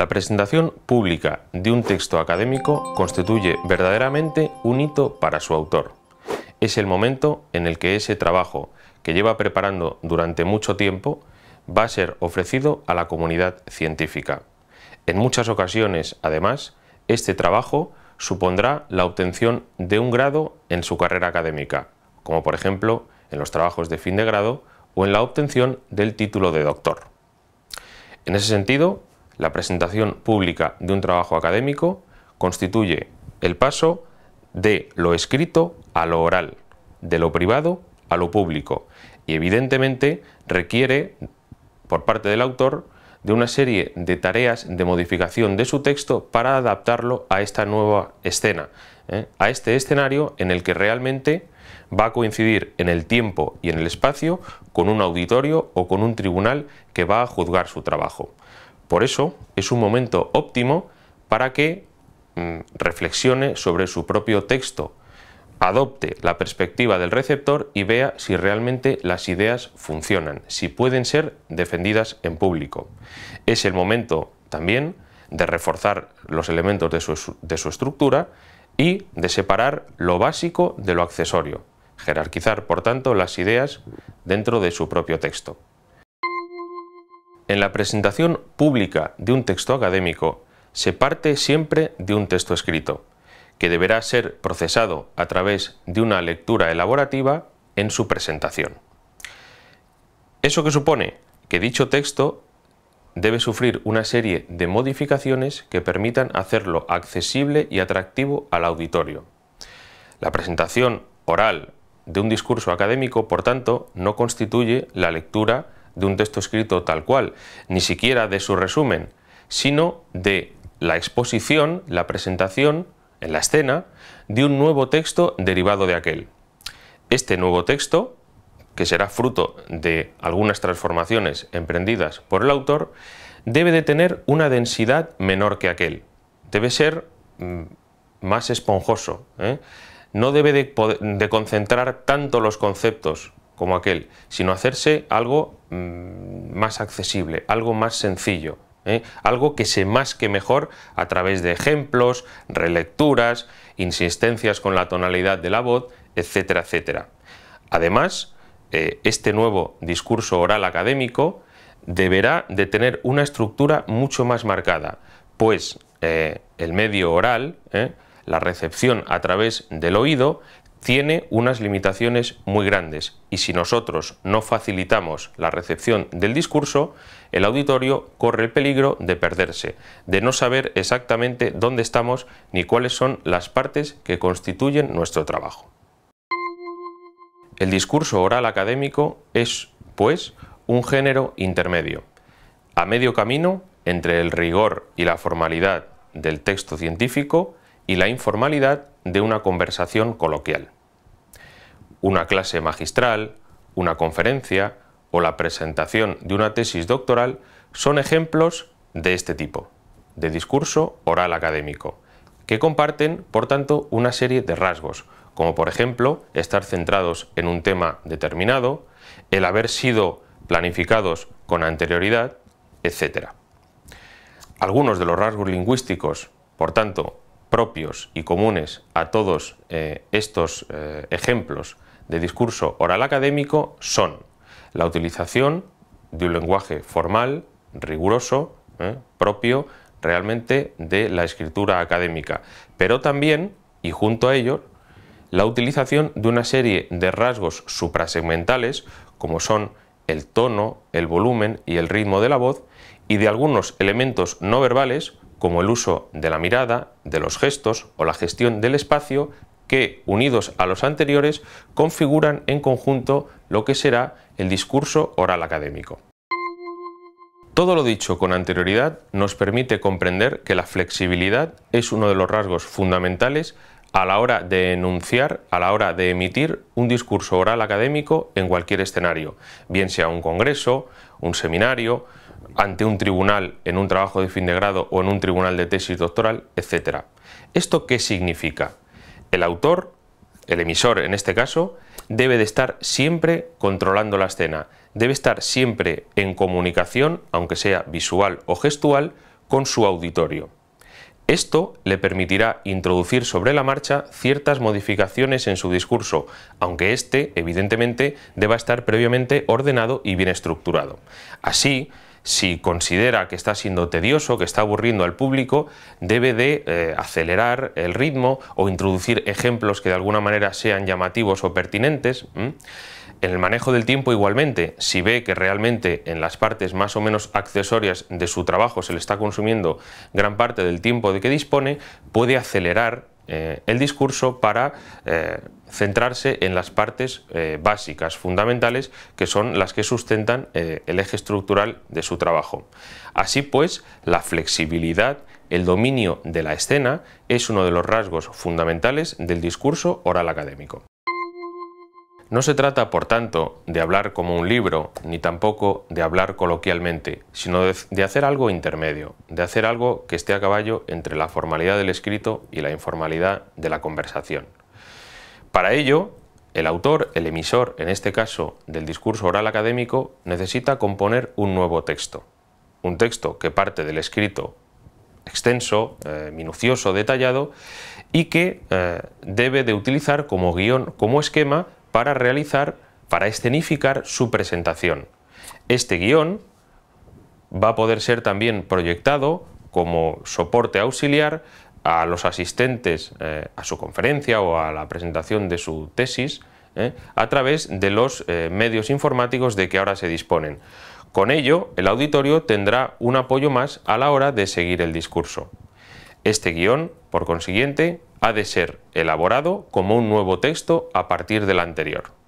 La presentación pública de un texto académico constituye verdaderamente un hito para su autor. Es el momento en el que ese trabajo, que lleva preparando durante mucho tiempo, va a ser ofrecido a la comunidad científica. En muchas ocasiones, además, este trabajo supondrá la obtención de un grado en su carrera académica, como por ejemplo en los trabajos de fin de grado o en la obtención del título de doctor. En ese sentido, la presentación pública de un trabajo académico constituye el paso de lo escrito a lo oral, de lo privado a lo público y evidentemente requiere por parte del autor de una serie de tareas de modificación de su texto para adaptarlo a esta nueva escena, ¿eh? a este escenario en el que realmente va a coincidir en el tiempo y en el espacio con un auditorio o con un tribunal que va a juzgar su trabajo. Por eso es un momento óptimo para que mm, reflexione sobre su propio texto, adopte la perspectiva del receptor y vea si realmente las ideas funcionan, si pueden ser defendidas en público. Es el momento también de reforzar los elementos de su estructura y de separar lo básico de lo accesorio, jerarquizar por tanto las ideas dentro de su propio texto. En la presentación pública de un texto académico se parte siempre de un texto escrito, que deberá ser procesado a través de una lectura elaborativa en su presentación. Eso que supone que dicho texto debe sufrir una serie de modificaciones que permitan hacerlo accesible y atractivo al auditorio. La presentación oral de un discurso académico, por tanto, no constituye la lectura de un texto escrito tal cual, ni siquiera de su resumen, sino de la exposición, la presentación, en la escena, de un nuevo texto derivado de aquel. Este nuevo texto, que será fruto de algunas transformaciones emprendidas por el autor, debe de tener una densidad menor que aquel. Debe ser mm, más esponjoso. ¿eh? No debe de concentrar tanto los conceptos como aquel, sino hacerse algo Mm, más accesible, algo más sencillo, ¿eh? algo que se más que mejor a través de ejemplos, relecturas, insistencias con la tonalidad de la voz, etcétera, etcétera. Además, eh, este nuevo discurso oral académico deberá de tener una estructura mucho más marcada, pues eh, el medio oral, la recepción a través del oído, tiene unas limitaciones muy grandes y si nosotros no facilitamos la recepción del discurso, el auditorio corre el peligro de perderse, de no saber exactamente dónde estamos ni cuáles son las partes que constituyen nuestro trabajo. El discurso oral académico es, pues, un género intermedio, a medio camino entre el rigor y la formalidad del texto científico y la informalidad de una conversación coloquial. Una clase magistral, una conferencia o la presentación de una tesis doctoral son ejemplos de este tipo, de discurso oral académico, que comparten, por tanto, una serie de rasgos, como por ejemplo estar centrados en un tema determinado, el haber sido planificados con anterioridad, etc. Algunos de los rasgos lingüísticos, por tanto, propios y comunes a todos eh, estos eh, ejemplos de discurso oral académico son la utilización de un lenguaje formal, riguroso, eh, propio realmente de la escritura académica, pero también, y junto a ello, la utilización de una serie de rasgos suprasegmentales, como son el tono, el volumen y el ritmo de la voz, y de algunos elementos no verbales, como el uso de la mirada, de los gestos o la gestión del espacio que, unidos a los anteriores, configuran en conjunto lo que será el discurso oral académico. Todo lo dicho con anterioridad nos permite comprender que la flexibilidad es uno de los rasgos fundamentales a la hora de enunciar, a la hora de emitir un discurso oral académico en cualquier escenario, bien sea un congreso, un seminario, ante un tribunal en un trabajo de fin de grado o en un tribunal de tesis doctoral, etc. ¿Esto qué significa? El autor, el emisor en este caso, debe de estar siempre controlando la escena, debe estar siempre en comunicación, aunque sea visual o gestual, con su auditorio. Esto le permitirá introducir sobre la marcha ciertas modificaciones en su discurso, aunque éste, evidentemente, deba estar previamente ordenado y bien estructurado. Así, si considera que está siendo tedioso, que está aburriendo al público, debe de eh, acelerar el ritmo o introducir ejemplos que de alguna manera sean llamativos o pertinentes. En el manejo del tiempo igualmente, si ve que realmente en las partes más o menos accesorias de su trabajo se le está consumiendo gran parte del tiempo de que dispone, puede acelerar eh, el discurso para eh, centrarse en las partes eh, básicas, fundamentales, que son las que sustentan el eje estructural de su trabajo. Así pues, la flexibilidad, el dominio de la escena, es uno de los rasgos fundamentales del discurso oral académico. No se trata, por tanto, de hablar como un libro, ni tampoco de hablar coloquialmente, sino de, hacer algo intermedio, de hacer algo que esté a caballo entre la formalidad del escrito y la informalidad de la conversación. Para ello, el autor, el emisor, en este caso, del discurso oral académico, necesita componer un nuevo texto. Un texto que parte del escrito extenso, eh, minucioso, detallado, y que eh, debe de utilizar como guión, como esquema, para realizar, para escenificar su presentación. Este guión va a poder ser también proyectado como soporte auxiliar a los asistentes eh, a su conferencia o a la presentación de su tesis eh, a través de los eh, medios informáticos de que ahora se disponen. Con ello, el auditorio tendrá un apoyo más a la hora de seguir el discurso. Este guión, por consiguiente, ha de ser elaborado como un nuevo texto a partir del anterior.